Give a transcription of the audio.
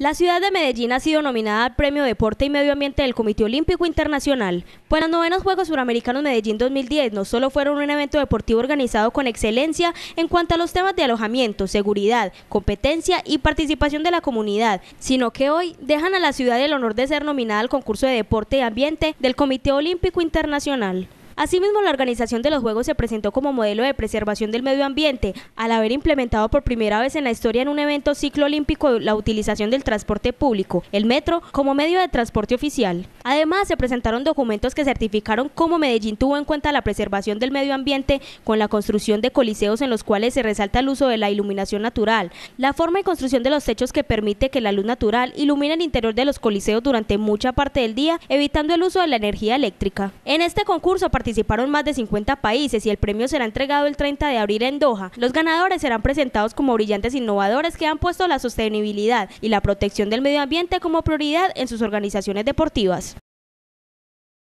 La ciudad de Medellín ha sido nominada al Premio Deporte y Medio Ambiente del Comité Olímpico Internacional. Pues los novenos Juegos Suramericanos Medellín 2010 no solo fueron un evento deportivo organizado con excelencia en cuanto a los temas de alojamiento, seguridad, competencia y participación de la comunidad, sino que hoy dejan a la ciudad el honor de ser nominada al concurso de deporte y ambiente del Comité Olímpico Internacional. Asimismo, la organización de los Juegos se presentó como modelo de preservación del medio ambiente, al haber implementado por primera vez en la historia en un evento ciclo olímpico la utilización del transporte público, el metro, como medio de transporte oficial. Además, se presentaron documentos que certificaron cómo Medellín tuvo en cuenta la preservación del medio ambiente con la construcción de coliseos en los cuales se resalta el uso de la iluminación natural, la forma y construcción de los techos que permite que la luz natural ilumine el interior de los coliseos durante mucha parte del día, evitando el uso de la energía eléctrica. En este concurso participaron más de 50 países y el premio será entregado el 30 de abril en Doha. Los ganadores serán presentados como brillantes innovadores que han puesto la sostenibilidad y la protección del medio ambiente como prioridad en sus organizaciones deportivas.